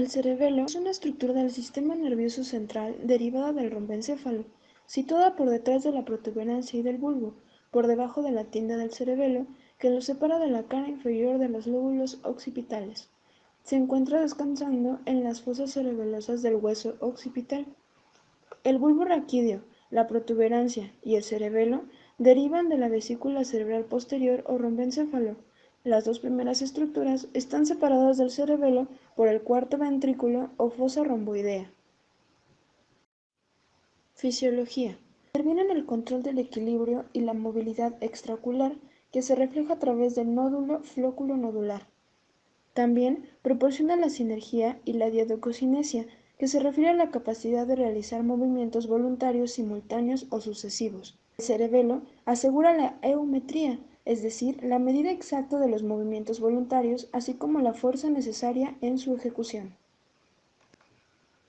El cerebelo es una estructura del sistema nervioso central derivada del rombencéfalo, situada por detrás de la protuberancia y del bulbo, por debajo de la tienda del cerebelo, que lo separa de la cara inferior de los lóbulos occipitales. Se encuentra descansando en las fosas cerebelosas del hueso occipital. El bulbo raquídeo, la protuberancia y el cerebelo derivan de la vesícula cerebral posterior o rombencéfalo. Las dos primeras estructuras están separadas del cerebelo por el cuarto ventrículo o fosa romboidea. Fisiología. Termina en el control del equilibrio y la movilidad extraocular que se refleja a través del nódulo flóculo nodular. También proporciona la sinergia y la diadococinesia, que se refiere a la capacidad de realizar movimientos voluntarios simultáneos o sucesivos. El cerebelo asegura la eumetría, es decir, la medida exacta de los movimientos voluntarios, así como la fuerza necesaria en su ejecución.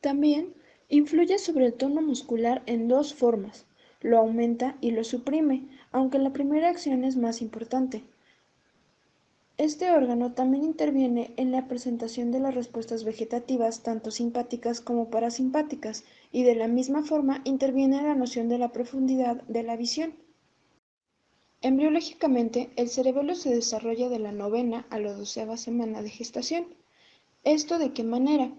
También influye sobre el tono muscular en dos formas, lo aumenta y lo suprime, aunque la primera acción es más importante. Este órgano también interviene en la presentación de las respuestas vegetativas, tanto simpáticas como parasimpáticas, y de la misma forma interviene en la noción de la profundidad de la visión. Embriológicamente, el cerebelo se desarrolla de la novena a la doceava semana de gestación. ¿Esto de qué manera?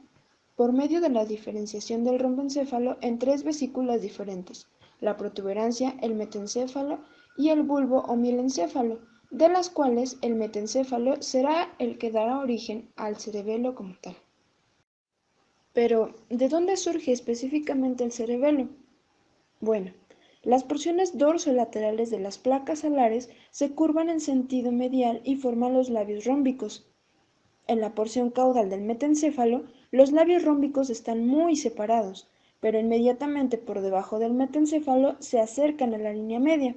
Por medio de la diferenciación del romboencéfalo en tres vesículas diferentes, la protuberancia, el metencéfalo y el bulbo o mielencéfalo, de las cuales el metencéfalo será el que dará origen al cerebelo como tal. Pero, ¿de dónde surge específicamente el cerebelo? Bueno, las porciones dorsolaterales de las placas alares se curvan en sentido medial y forman los labios rómbicos. En la porción caudal del metencéfalo, los labios rómbicos están muy separados, pero inmediatamente por debajo del metencéfalo se acercan a la línea media.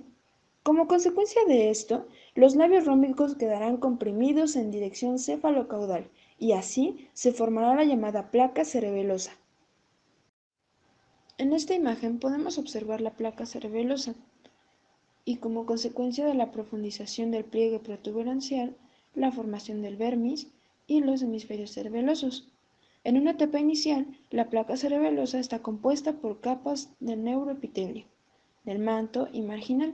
Como consecuencia de esto, los labios rómbicos quedarán comprimidos en dirección céfalo-caudal y así se formará la llamada placa cerebelosa. En esta imagen podemos observar la placa cerebelosa y como consecuencia de la profundización del pliegue protuberancial, la formación del vermis y los hemisferios cerebelosos. En una etapa inicial, la placa cerebelosa está compuesta por capas del neuroepitelio, del manto y marginal.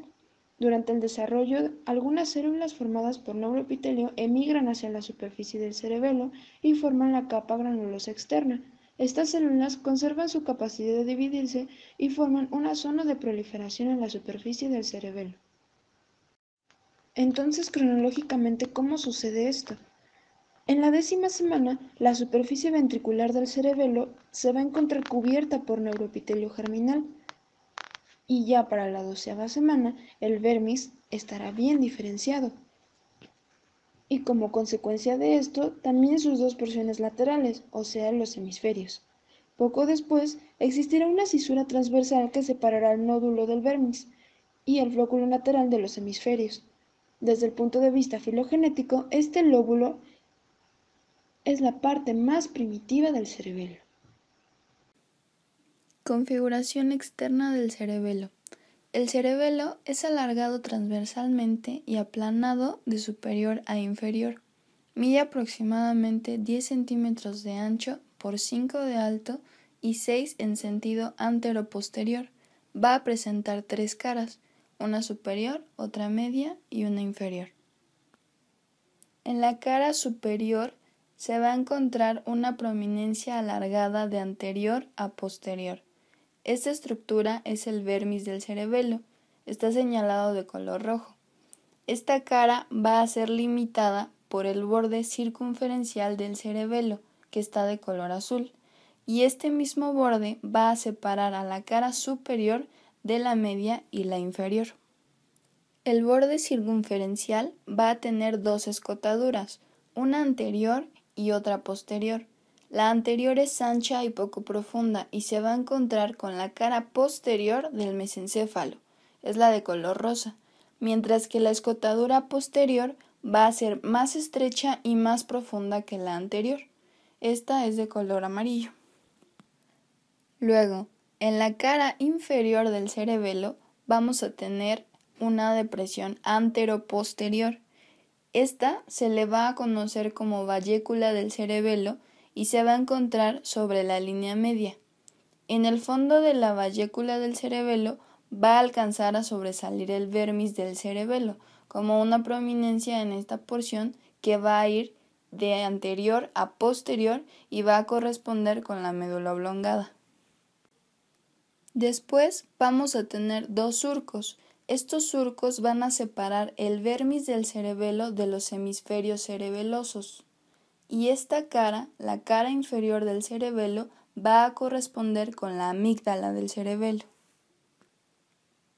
Durante el desarrollo, algunas células formadas por neuroepitelio emigran hacia la superficie del cerebelo y forman la capa granulosa externa, estas células conservan su capacidad de dividirse y forman una zona de proliferación en la superficie del cerebelo. Entonces, cronológicamente, ¿cómo sucede esto? En la décima semana, la superficie ventricular del cerebelo se va a encontrar cubierta por neuroepitelio germinal y ya para la doceava semana el vermis estará bien diferenciado y como consecuencia de esto también sus dos porciones laterales, o sea, los hemisferios. Poco después existirá una cisura transversal que separará el nódulo del vermis y el flóculo lateral de los hemisferios. Desde el punto de vista filogenético, este lóbulo es la parte más primitiva del cerebelo. Configuración externa del cerebelo. El cerebelo es alargado transversalmente y aplanado de superior a inferior. Mide aproximadamente 10 centímetros de ancho por 5 de alto y 6 en sentido antero-posterior. Va a presentar tres caras, una superior, otra media y una inferior. En la cara superior se va a encontrar una prominencia alargada de anterior a posterior esta estructura es el vermis del cerebelo. Está señalado de color rojo. Esta cara va a ser limitada por el borde circunferencial del cerebelo, que está de color azul, y este mismo borde va a separar a la cara superior de la media y la inferior. El borde circunferencial va a tener dos escotaduras, una anterior y otra posterior. La anterior es ancha y poco profunda y se va a encontrar con la cara posterior del mesencéfalo, es la de color rosa, mientras que la escotadura posterior va a ser más estrecha y más profunda que la anterior. Esta es de color amarillo. Luego, en la cara inferior del cerebelo vamos a tener una depresión anteroposterior. Esta se le va a conocer como vallécula del cerebelo y se va a encontrar sobre la línea media. En el fondo de la vallécula del cerebelo va a alcanzar a sobresalir el vermis del cerebelo, como una prominencia en esta porción que va a ir de anterior a posterior y va a corresponder con la médula oblongada. Después vamos a tener dos surcos. Estos surcos van a separar el vermis del cerebelo de los hemisferios cerebelosos y esta cara, la cara inferior del cerebelo, va a corresponder con la amígdala del cerebelo.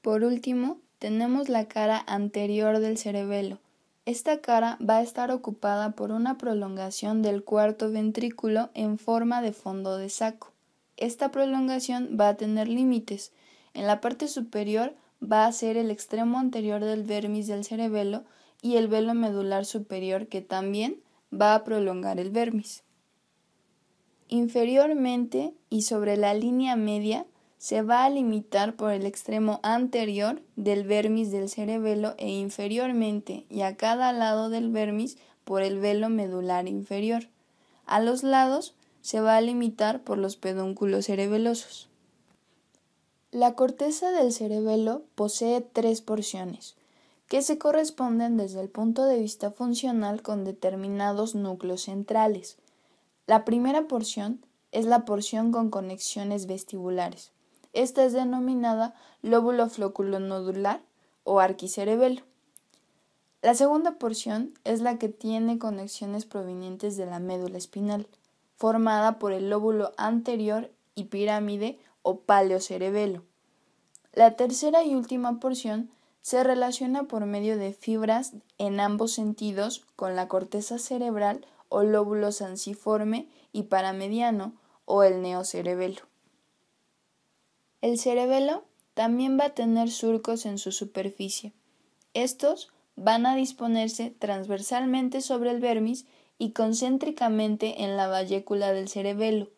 Por último, tenemos la cara anterior del cerebelo. Esta cara va a estar ocupada por una prolongación del cuarto ventrículo en forma de fondo de saco. Esta prolongación va a tener límites. En la parte superior va a ser el extremo anterior del vermis del cerebelo y el velo medular superior que también va a prolongar el vermis. Inferiormente y sobre la línea media se va a limitar por el extremo anterior del vermis del cerebelo e inferiormente y a cada lado del vermis por el velo medular inferior. A los lados se va a limitar por los pedúnculos cerebelosos. La corteza del cerebelo posee tres porciones, que se corresponden desde el punto de vista funcional con determinados núcleos centrales. La primera porción es la porción con conexiones vestibulares. Esta es denominada lóbulo nodular o arquicerebelo. La segunda porción es la que tiene conexiones provenientes de la médula espinal, formada por el lóbulo anterior y pirámide o paleocerebelo. La tercera y última porción se relaciona por medio de fibras en ambos sentidos con la corteza cerebral o lóbulo sanciforme y paramediano o el neocerebelo. El cerebelo también va a tener surcos en su superficie. Estos van a disponerse transversalmente sobre el vermis y concéntricamente en la vallécula del cerebelo.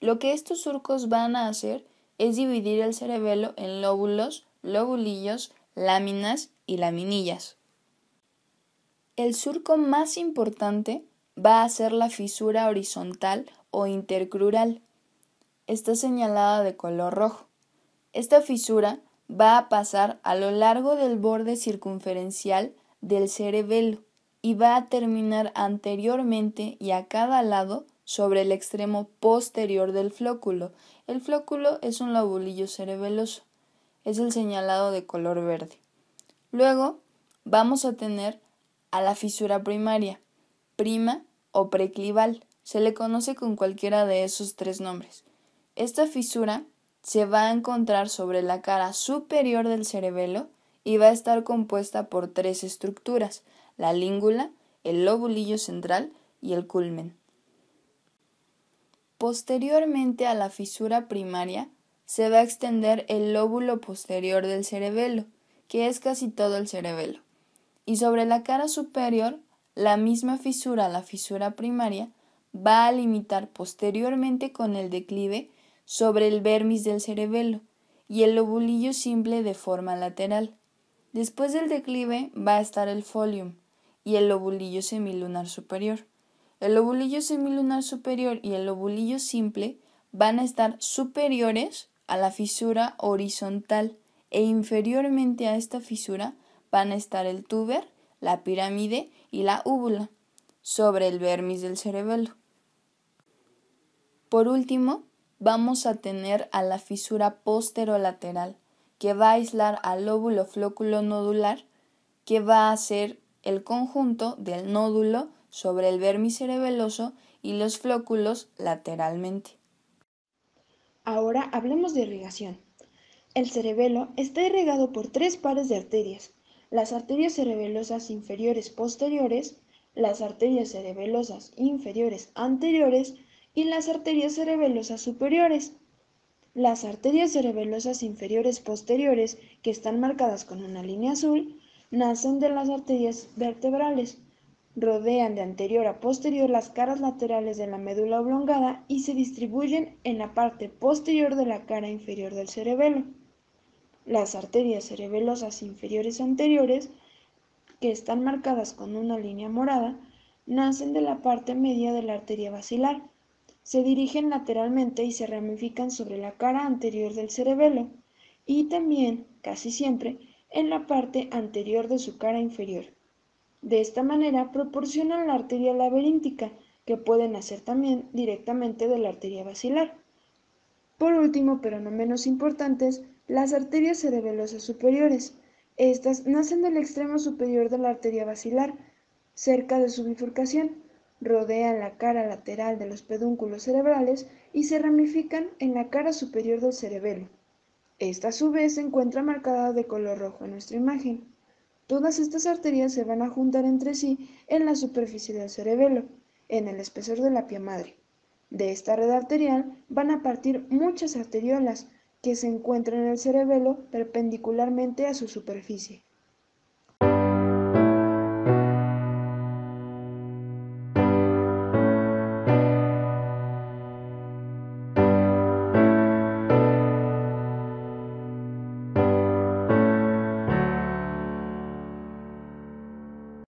Lo que estos surcos van a hacer es dividir el cerebelo en lóbulos, lobulillos, láminas y laminillas. El surco más importante va a ser la fisura horizontal o intercrural. Está señalada de color rojo. Esta fisura va a pasar a lo largo del borde circunferencial del cerebelo y va a terminar anteriormente y a cada lado sobre el extremo posterior del flóculo. El flóculo es un lobulillo cerebeloso es el señalado de color verde. Luego vamos a tener a la fisura primaria, prima o preclival. Se le conoce con cualquiera de esos tres nombres. Esta fisura se va a encontrar sobre la cara superior del cerebelo y va a estar compuesta por tres estructuras, la língula, el lobulillo central y el culmen. Posteriormente a la fisura primaria se va a extender el lóbulo posterior del cerebelo, que es casi todo el cerebelo, y sobre la cara superior, la misma fisura, la fisura primaria, va a limitar posteriormente con el declive sobre el vermis del cerebelo y el lobulillo simple de forma lateral. Después del declive va a estar el folium y el lobulillo semilunar superior. El lobulillo semilunar superior y el lobulillo simple van a estar superiores a la fisura horizontal e inferiormente a esta fisura van a estar el tuber, la pirámide y la úvula sobre el vermis del cerebelo. Por último, vamos a tener a la fisura posterolateral que va a aislar al lóbulo flóculo nodular que va a ser el conjunto del nódulo sobre el vermis cerebeloso y los flóculos lateralmente. Ahora hablemos de irrigación. El cerebelo está irrigado por tres pares de arterias, las arterias cerebelosas inferiores posteriores, las arterias cerebelosas inferiores anteriores y las arterias cerebelosas superiores. Las arterias cerebelosas inferiores posteriores, que están marcadas con una línea azul, nacen de las arterias vertebrales Rodean de anterior a posterior las caras laterales de la médula oblongada y se distribuyen en la parte posterior de la cara inferior del cerebelo. Las arterias cerebelosas inferiores anteriores, que están marcadas con una línea morada, nacen de la parte media de la arteria basilar. Se dirigen lateralmente y se ramifican sobre la cara anterior del cerebelo y también, casi siempre, en la parte anterior de su cara inferior. De esta manera proporcionan la arteria laberíntica, que pueden hacer también directamente de la arteria basilar. Por último, pero no menos importantes, las arterias cerebelosas superiores. Estas nacen del extremo superior de la arteria basilar, cerca de su bifurcación, rodean la cara lateral de los pedúnculos cerebrales y se ramifican en la cara superior del cerebelo. Esta a su vez se encuentra marcada de color rojo en nuestra imagen. Todas estas arterias se van a juntar entre sí en la superficie del cerebelo, en el espesor de la pie madre. De esta red arterial van a partir muchas arteriolas que se encuentran en el cerebelo perpendicularmente a su superficie.